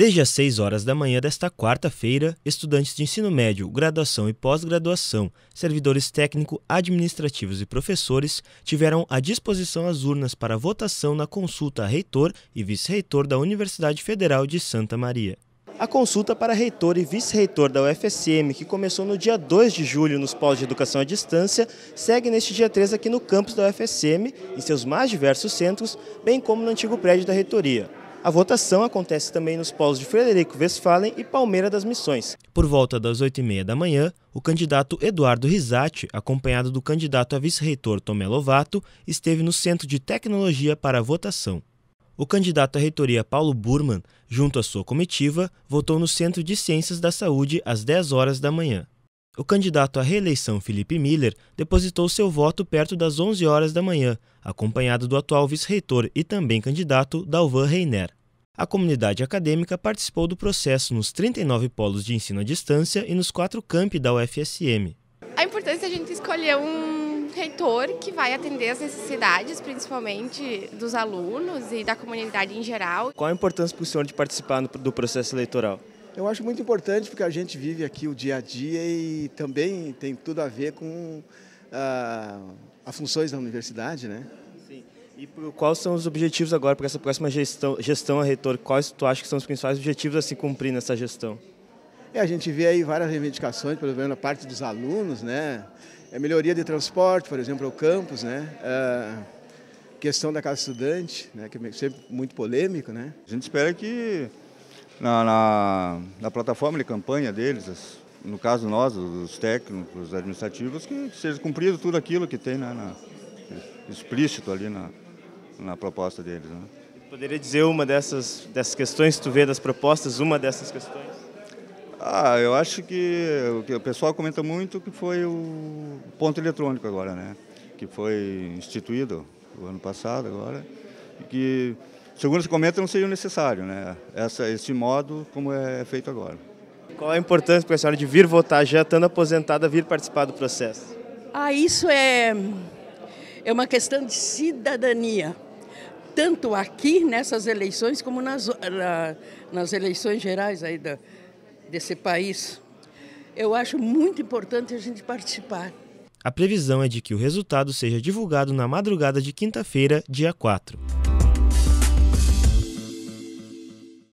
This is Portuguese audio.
Desde as 6 horas da manhã desta quarta-feira, estudantes de ensino médio, graduação e pós-graduação, servidores técnico, administrativos e professores tiveram à disposição as urnas para votação na consulta a reitor e vice-reitor da Universidade Federal de Santa Maria. A consulta para reitor e vice-reitor da UFSM, que começou no dia 2 de julho nos polos de educação à distância, segue neste dia 3 aqui no campus da UFSM, em seus mais diversos centros, bem como no antigo prédio da reitoria. A votação acontece também nos polos de Frederico Westphalen e Palmeira das Missões. Por volta das 8h30 da manhã, o candidato Eduardo Risatti, acompanhado do candidato a vice-reitor Tomé Lovato, esteve no Centro de Tecnologia para a votação. O candidato à reitoria Paulo Burman, junto à sua comitiva, votou no Centro de Ciências da Saúde às 10 horas da manhã. O candidato à reeleição Felipe Miller depositou seu voto perto das 11 horas da manhã, acompanhado do atual vice-reitor e também candidato Dalvan Reiner. A comunidade acadêmica participou do processo nos 39 polos de ensino à distância e nos quatro campi da UFSM. A importância é a gente escolher um reitor que vai atender as necessidades, principalmente dos alunos e da comunidade em geral. Qual a importância para o senhor de participar do processo eleitoral? Eu acho muito importante porque a gente vive aqui o dia a dia e também tem tudo a ver com ah, as funções da universidade, né? E pro, quais são os objetivos agora para essa próxima gestão, gestão a reitor? Quais tu acha que são os principais objetivos a se cumprir nessa gestão? É, a gente vê aí várias reivindicações, pelo menos na parte dos alunos, né? É melhoria de transporte, por exemplo, o campus, né? É, questão da casa estudante, né? Que é sempre muito polêmico, né? A gente espera que na, na, na plataforma de campanha deles, no caso nós, os técnicos os administrativos, que seja cumprido tudo aquilo que tem né? na explícito ali na, na proposta deles. Né? Poderia dizer uma dessas, dessas questões que tu vê das propostas, uma dessas questões? Ah, eu acho que o pessoal comenta muito que foi o ponto eletrônico agora, né? Que foi instituído o ano passado agora, e que, segundo se comenta, não seria necessário, né? Essa, esse modo como é feito agora. Qual a importância para a senhora de vir votar já estando aposentada, vir participar do processo? Ah, isso é, é uma questão de cidadania tanto aqui nessas eleições como nas, na, nas eleições gerais aí da, desse país. Eu acho muito importante a gente participar. A previsão é de que o resultado seja divulgado na madrugada de quinta-feira, dia 4.